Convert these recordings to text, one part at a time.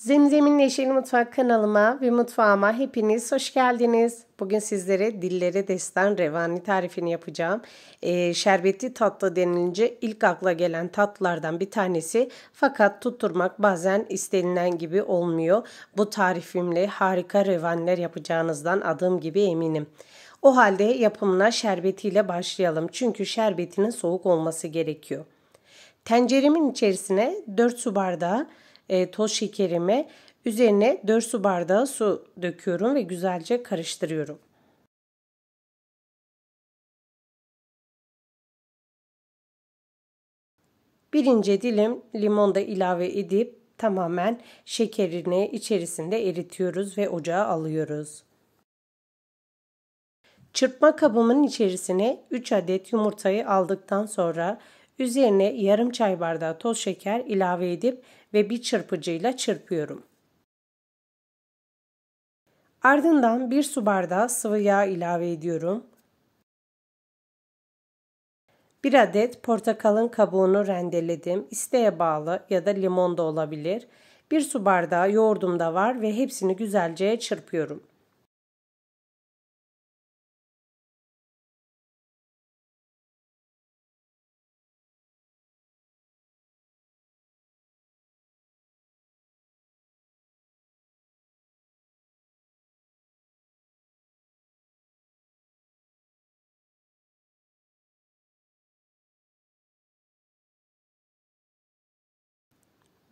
Zemzem'in Yeşil Mutfak kanalıma ve mutfağıma hepiniz hoş geldiniz. Bugün sizlere dillere destan revani tarifini yapacağım. Ee, şerbetli tatlı denilince ilk akla gelen tatlılardan bir tanesi. Fakat tutturmak bazen istenilen gibi olmuyor. Bu tarifimle harika revaniler yapacağınızdan adım gibi eminim. O halde yapımına şerbetiyle başlayalım. Çünkü şerbetinin soğuk olması gerekiyor. Tenceremin içerisine 4 su bardağı e, toz şekerimi üzerine 4 su bardağı su döküyorum ve güzelce karıştırıyorum. Birinci dilim limon da ilave edip tamamen şekerini içerisinde eritiyoruz ve ocağa alıyoruz. Çırpma kabımın içerisine 3 adet yumurtayı aldıktan sonra üzerine yarım çay bardağı toz şeker ilave edip ve bir çırpıcıyla çırpıyorum. Ardından bir su bardağı sıvı yağ ilave ediyorum. Bir adet portakalın kabuğunu rendeledim. İsteğe bağlı ya da limon da olabilir. Bir su bardağı yoğurdum da var ve hepsini güzelce çırpıyorum.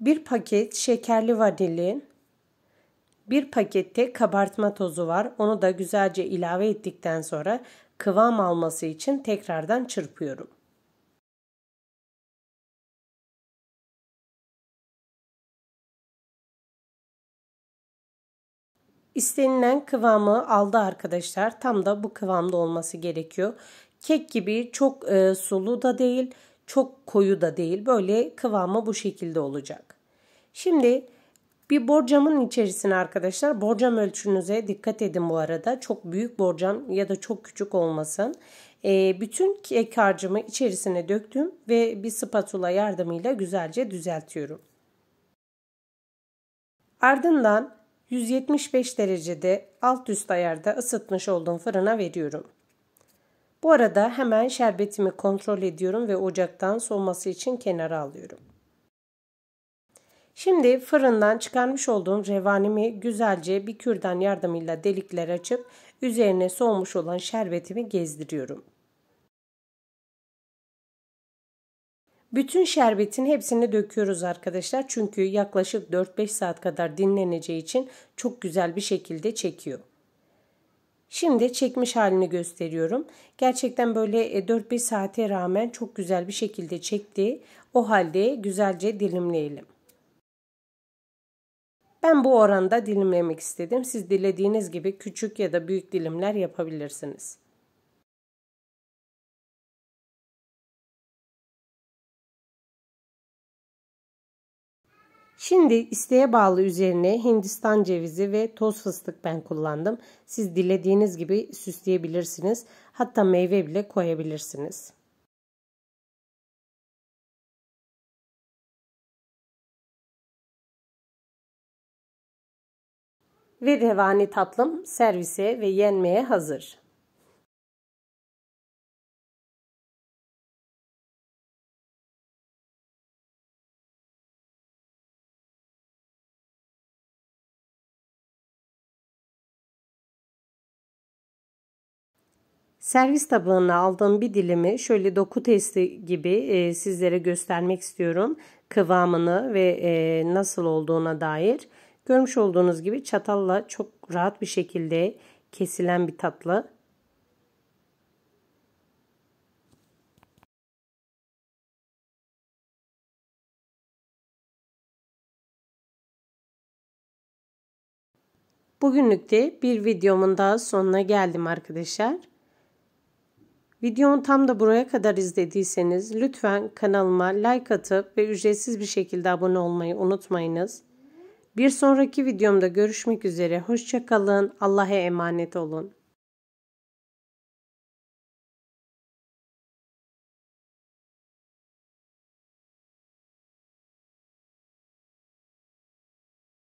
1 paket şekerli vadelin, 1 pakette kabartma tozu var. Onu da güzelce ilave ettikten sonra kıvam alması için tekrardan çırpıyorum. İstenilen kıvamı aldı arkadaşlar. Tam da bu kıvamda olması gerekiyor. Kek gibi çok e, sulu da değil, çok koyu da değil. Böyle kıvamı bu şekilde olacak. Şimdi bir borcamın içerisine arkadaşlar borcam ölçünüze dikkat edin bu arada. Çok büyük borcam ya da çok küçük olmasın. E, bütün kek harcımı içerisine döktüm ve bir spatula yardımıyla güzelce düzeltiyorum. Ardından 175 derecede alt üst ayarda ısıtmış olduğum fırına veriyorum. Bu arada hemen şerbetimi kontrol ediyorum ve ocaktan soğuması için kenara alıyorum. Şimdi fırından çıkarmış olduğum revanimi güzelce bir kürdan yardımıyla delikler açıp üzerine soğumuş olan şerbetimi gezdiriyorum. Bütün şerbetin hepsini döküyoruz arkadaşlar. Çünkü yaklaşık 4-5 saat kadar dinleneceği için çok güzel bir şekilde çekiyor. Şimdi çekmiş halini gösteriyorum. Gerçekten böyle 4-5 e, saate rağmen çok güzel bir şekilde çekti. O halde güzelce dilimleyelim. Ben bu oranda dilimlemek istedim. Siz dilediğiniz gibi küçük ya da büyük dilimler yapabilirsiniz. Şimdi isteğe bağlı üzerine Hindistan cevizi ve toz fıstık ben kullandım. Siz dilediğiniz gibi süsleyebilirsiniz. Hatta meyve bile koyabilirsiniz. Ve devani tatlım servise ve yenmeye hazır. Servis tabağına aldığım bir dilimi şöyle doku testi gibi e, sizlere göstermek istiyorum. Kıvamını ve e, nasıl olduğuna dair. Görmüş olduğunuz gibi çatalla çok rahat bir şekilde kesilen bir tatlı. Bugünlük de bir videomun daha sonuna geldim arkadaşlar. Videonun tam da buraya kadar izlediyseniz lütfen kanalıma like atıp ve ücretsiz bir şekilde abone olmayı unutmayınız. Bir sonraki videomda görüşmek üzere. Hoşçakalın. Allah'a emanet olun.